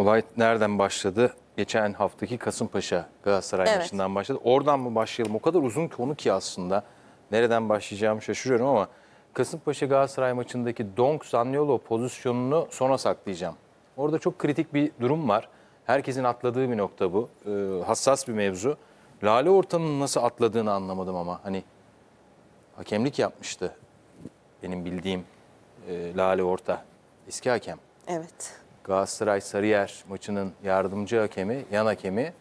Olay nereden başladı? Geçen haftaki Kasımpaşa Galatasaray Evet. maçından başladı. Oradan mı başlayalım? O kadar uzun konu ki aslında. Nereden başlayacağımı şaşırıyorum ama Kasımpaşa Galatasaray maçındaki Donk Zaniolo pozisyonunu sona saklayacağım. Orada çok kritik bir durum var. Herkesin atladığı bir nokta bu. Ee, hassas bir mevzu. Lale Orta'nın nasıl atladığını anlamadım ama. Hani hakemlik yapmıştı benim bildiğim e, Lale Orta. Eski hakem. Evet. Galatasaray Sarıyer maçının yardımcı hakemi, yan hakemi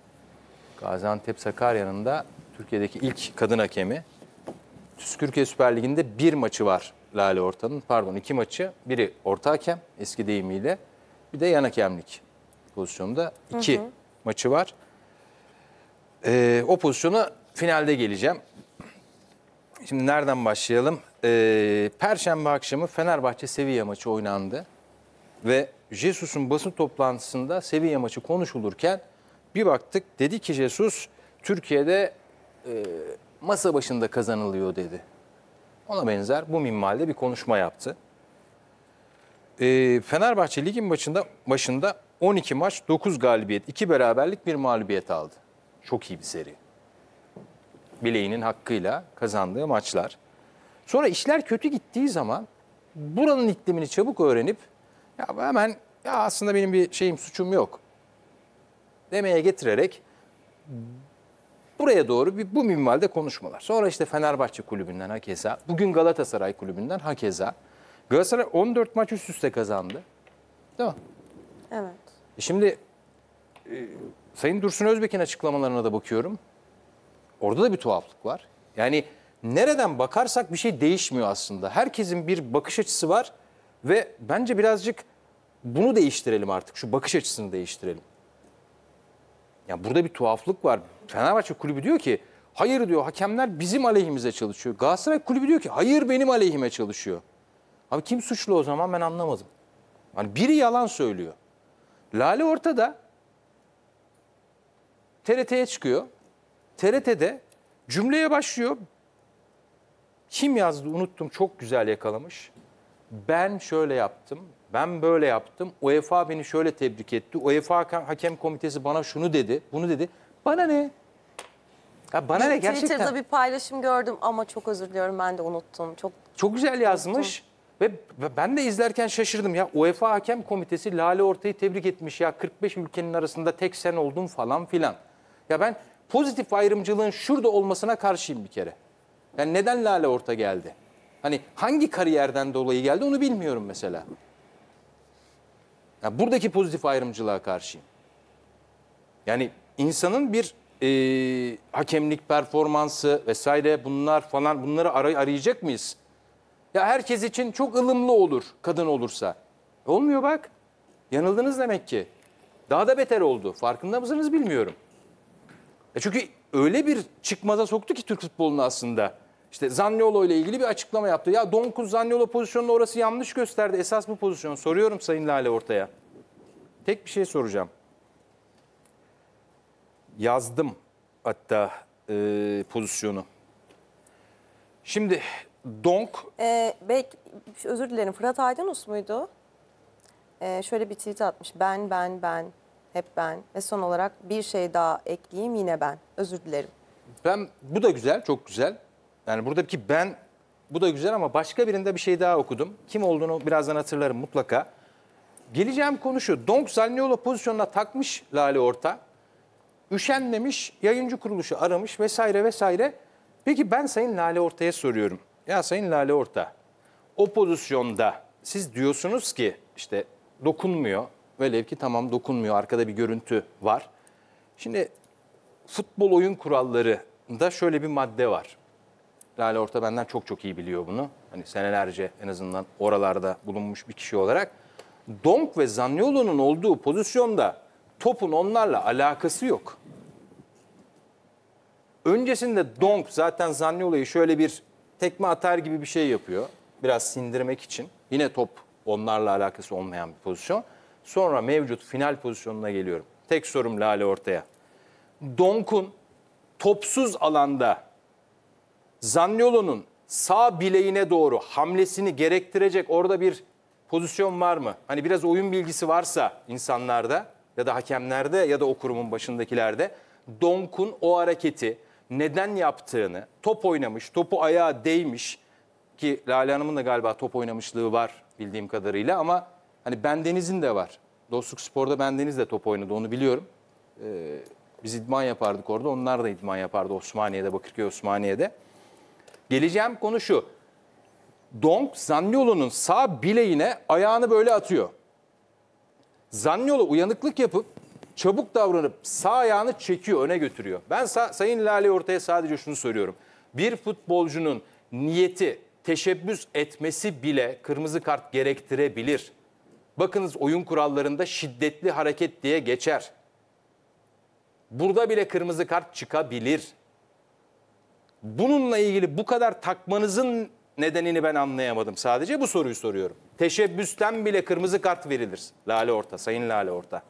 Gaziantep Sakarya'nın da Türkiye'deki ilk kadın hakemi. Türkiye Süper Ligi'nde bir maçı var Lale Orta'nın. Pardon iki maçı. Biri orta hakem eski deyimiyle bir de yan hakemlik pozisyonunda iki hı hı. maçı var. Ee, o pozisyona finalde geleceğim. Şimdi nereden başlayalım? Ee, Perşembe akşamı Fenerbahçe Sevilla maçı oynandı. Ve Jesus'un basın toplantısında Sevilla maçı konuşulurken bir baktık dedi ki Jesus Türkiye'de e, masa başında kazanılıyor dedi. Ona benzer bu minvalde bir konuşma yaptı. E, Fenerbahçe ligin başında, başında 12 maç 9 galibiyet 2 beraberlik bir mağlubiyet aldı. Çok iyi bir seri. Bileğinin hakkıyla kazandığı maçlar. Sonra işler kötü gittiği zaman buranın iklimini çabuk öğrenip ya hemen ya aslında benim bir şeyim suçum yok demeye getirerek buraya doğru bir, bu minvalde konuşmalar. Sonra işte Fenerbahçe kulübünden hakeza, bugün Galatasaray kulübünden hakeza. Galatasaray 14 maç üst üste kazandı. Değil mi? Evet. E şimdi e, Sayın Dursun Özbek'in açıklamalarına da bakıyorum. Orada da bir tuhaflık var. Yani nereden bakarsak bir şey değişmiyor aslında. Herkesin bir bakış açısı var ve bence birazcık bunu değiştirelim artık. Şu bakış açısını değiştirelim. Yani burada bir tuhaflık var. Fenerbahçe kulübü diyor ki hayır diyor hakemler bizim aleyhimize çalışıyor. Galatasaray kulübü diyor ki hayır benim aleyhime çalışıyor. Abi kim suçlu o zaman ben anlamadım. Hani biri yalan söylüyor. Lale ortada. TRT'ye çıkıyor. TRT'de cümleye başlıyor. Kim yazdı unuttum çok güzel yakalamış. Ben şöyle yaptım. Ben böyle yaptım. UEFA beni şöyle tebrik etti. UEFA hakem komitesi bana şunu dedi, bunu dedi. Bana ne? Ya bana ne gerçekten? Twitter'da bir paylaşım gördüm ama çok özür diliyorum ben de unuttum. Çok çok güzel yazmış. Ve ben de izlerken şaşırdım ya. UEFA Hakem Komitesi Lale Ortay'ı tebrik etmiş ya. 45 ülkenin arasında tek sen oldun falan filan. Ya ben pozitif ayrımcılığın şurada olmasına karşıyım bir kere. Yani neden Lale Orta geldi? Hani hangi kariyerden dolayı geldi onu bilmiyorum mesela. Yani buradaki pozitif ayrımcılığa karşıyım. Yani insanın bir e, hakemlik performansı vesaire bunlar falan bunları aray arayacak mıyız? Ya herkes için çok ılımlı olur kadın olursa. Olmuyor bak. Yanıldınız demek ki. Daha da beter oldu. Farkında mısınız bilmiyorum. E çünkü öyle bir çıkmaza soktu ki Türk futbolunu aslında. İşte Zaniolo ile ilgili bir açıklama yaptı. Ya Donkuz Zaniolo pozisyonunu orası yanlış gösterdi. Esas bu pozisyon. Soruyorum Sayın Lale ortaya. Tek bir şey soracağım. Yazdım hatta e, pozisyonu. Şimdi Donk... Ee, belki, özür dilerim Fırat Aydınus muydu? Ee, şöyle bir tweet atmış. Ben, ben, ben, hep ben. Ve son olarak bir şey daha ekleyeyim yine ben. Özür dilerim. Ben, bu da güzel, çok güzel. Yani buradaki ben bu da güzel ama başka birinde bir şey daha okudum. Kim olduğunu birazdan hatırlarım mutlaka. Geleceğim konu şu. Donk Zaniolo pozisyonuna takmış Lale Orta. Üşenmemiş, yayıncı kuruluşu aramış vesaire vesaire. Peki ben Sayın Lale Orta'ya soruyorum. Ya Sayın Lale Orta, o pozisyonda siz diyorsunuz ki işte dokunmuyor. Velev ki tamam dokunmuyor, arkada bir görüntü var. Şimdi futbol oyun kurallarında şöyle bir madde var. Lale Orta benden çok çok iyi biliyor bunu. Hani senelerce en azından oralarda bulunmuş bir kişi olarak. Donk ve Zaniolo'nun olduğu pozisyonda topun onlarla alakası yok. Öncesinde Donk zaten Zaniolo'yu şöyle bir tekme atar gibi bir şey yapıyor. Biraz sindirmek için. Yine top onlarla alakası olmayan bir pozisyon. Sonra mevcut final pozisyonuna geliyorum. Tek sorum Lale ortaya. Donk'un topsuz alanda Zaniolo'nun sağ bileğine doğru hamlesini gerektirecek orada bir pozisyon var mı? Hani biraz oyun bilgisi varsa insanlarda ya da hakemlerde ya da o kurumun başındakilerde Donk'un o hareketi neden yaptığını, top oynamış, topu ayağa değmiş ki Lale Hanım'ın da galiba top oynamışlığı var bildiğim kadarıyla ama hani Bendeniz'in de var. Dostluk Spor'da Bendeniz de top oynadı onu biliyorum. Ee, biz idman yapardık orada onlar da idman yapardı Osmaniye'de, Bakırköy Osmaniye'de. Geleceğim konu şu. Donk Zaniolo'nun sağ bileğine ayağını böyle atıyor. Zaniolo uyanıklık yapıp çabuk davranıp sağ ayağını çekiyor, öne götürüyor. Ben sa Sayın Lale ortaya sadece şunu söylüyorum. Bir futbolcunun niyeti teşebbüs etmesi bile kırmızı kart gerektirebilir. Bakınız oyun kurallarında şiddetli hareket diye geçer. Burada bile kırmızı kart çıkabilir. Bununla ilgili bu kadar takmanızın nedenini ben anlayamadım. Sadece bu soruyu soruyorum. Teşebbüsten bile kırmızı kart verilir. Lale Orta, Sayın Lale Orta.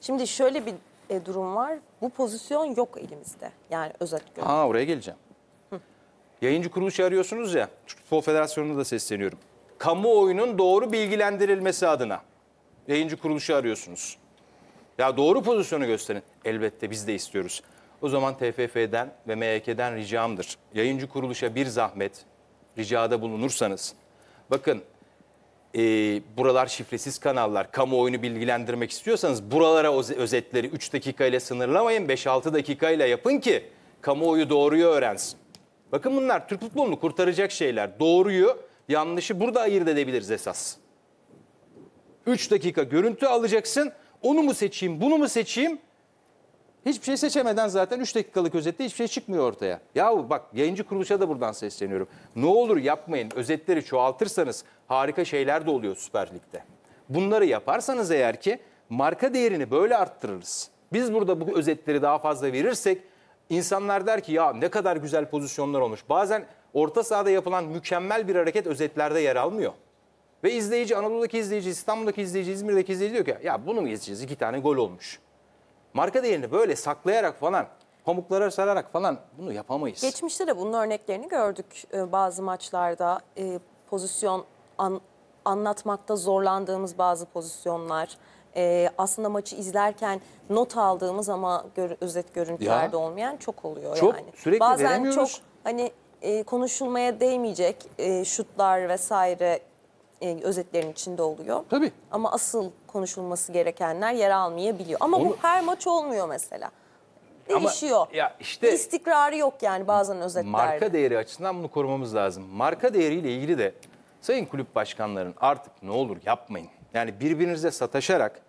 Şimdi şöyle bir e, durum var. Bu pozisyon yok elimizde. Yani özet görüyorum. Aa oraya geleceğim. Hı. Yayıncı kuruluşu arıyorsunuz ya. Futbol Federasyonu'na da sesleniyorum. Kamuoyunun doğru bilgilendirilmesi adına yayıncı kuruluşu arıyorsunuz. Ya doğru pozisyonu gösterin. Elbette biz de istiyoruz. O zaman TFF'den ve MYK'den ricamdır. Yayıncı kuruluşa bir zahmet ricada bulunursanız. Bakın e, buralar şifresiz kanallar. Kamuoyunu bilgilendirmek istiyorsanız buralara özetleri 3 dakikayla sınırlamayın. 5-6 dakikayla yapın ki kamuoyu doğruyu öğrensin. Bakın bunlar Türk futbolunu kurtaracak şeyler. Doğruyu yanlışı burada ayırt edebiliriz esas. 3 dakika görüntü alacaksın. Onu mu seçeyim, bunu mu seçeyim? Hiçbir şey seçemeden zaten 3 dakikalık özette hiçbir şey çıkmıyor ortaya. Yahu bak yayıncı kuruluşa da buradan sesleniyorum. Ne olur yapmayın. Özetleri çoğaltırsanız harika şeyler de oluyor Süper Lig'de. Bunları yaparsanız eğer ki marka değerini böyle arttırırız. Biz burada bu özetleri daha fazla verirsek insanlar der ki ya ne kadar güzel pozisyonlar olmuş. Bazen orta sahada yapılan mükemmel bir hareket özetlerde yer almıyor. Ve izleyici Anadolu'daki izleyici, İstanbul'daki izleyici, İzmir'deki izleyici diyor ki ya bunu mu izleyeceğiz? İki tane gol olmuş marka değerini böyle saklayarak falan pamuklara sararak falan bunu yapamayız. Geçmişte de bunun örneklerini gördük ee, bazı maçlarda e, pozisyon an, anlatmakta zorlandığımız bazı pozisyonlar. E, aslında maçı izlerken not aldığımız ama gör, özet görüntülerde Ya. olmayan çok oluyor Çok, yani. sürekli Bazen veremiyoruz. çok hani e, konuşulmaya değmeyecek e, şutlar vesaire e, özetlerin içinde oluyor. Tabii. Ama asıl konuşulması gerekenler yer almayabiliyor. Ama Onu... bu her maç olmuyor mesela. Değişiyor. Ama ya işte istikrarı yok yani bazen özetlerde. Marka değeri açısından bunu korumamız lazım. Marka değeriyle ilgili de sayın kulüp başkanların artık ne olur yapmayın. Yani birbirinize sataşarak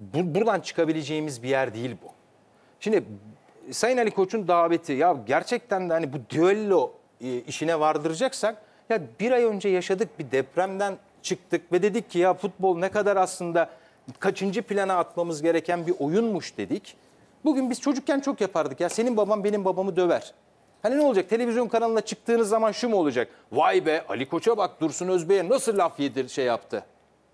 bu, buradan çıkabileceğimiz bir yer değil bu. Şimdi Sayın Ali Koç'un daveti ya gerçekten de hani bu düello e, işine vardıracaksak ya bir ay önce yaşadık bir depremden çıktık ve dedik ki ya futbol ne kadar aslında kaçıncı plana atmamız gereken bir oyunmuş dedik. Bugün biz çocukken çok yapardık ya senin baban benim babamı döver. Hani ne olacak televizyon kanalına çıktığınız zaman şu mu olacak? Vay be Ali Koç'a bak Dursun Özbey'e nasıl laf yedir şey yaptı.